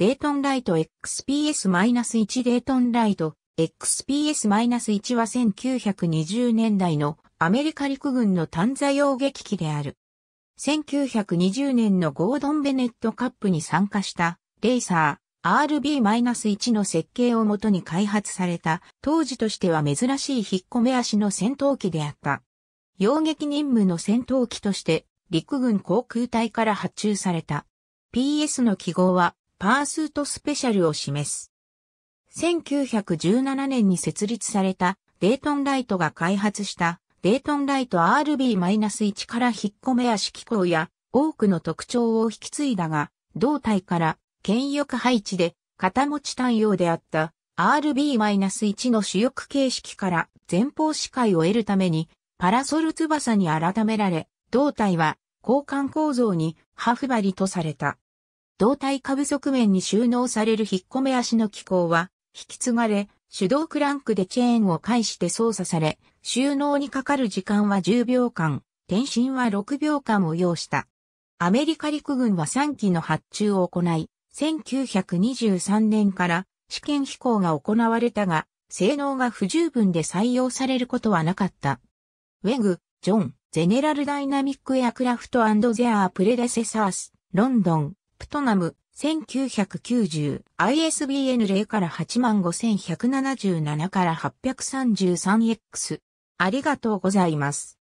デートンライト XPS-1 デートンライト XPS-1 は1920年代のアメリカ陸軍の短座用撃機である。1920年のゴードン・ベネットカップに参加したレーサー RB-1 の設計をもとに開発された当時としては珍しい引っ込め足の戦闘機であった。用撃任務の戦闘機として陸軍航空隊から発注された。PS の記号はパースートスペシャルを示す。1917年に設立されたデートンライトが開発したデートンライト RB-1 から引っ込めや機構や多くの特徴を引き継いだが、胴体から剣翼配置で肩持ち対応であった RB-1 の主翼形式から前方視界を得るためにパラソル翼に改められ、胴体は交換構造にハフバリとされた。胴体下部側面に収納される引っ込め足の機構は、引き継がれ、手動クランクでチェーンを介して操作され、収納にかかる時間は10秒間、転身は6秒間を要した。アメリカ陸軍は3機の発注を行い、1923年から試験飛行が行われたが、性能が不十分で採用されることはなかった。ウェグ、ジョン、ゼネラルダイナミックエアクラフトゼアープレデセサース、ロンドン、プトナム、1990、ISBN 0から85177から 833X。ありがとうございます。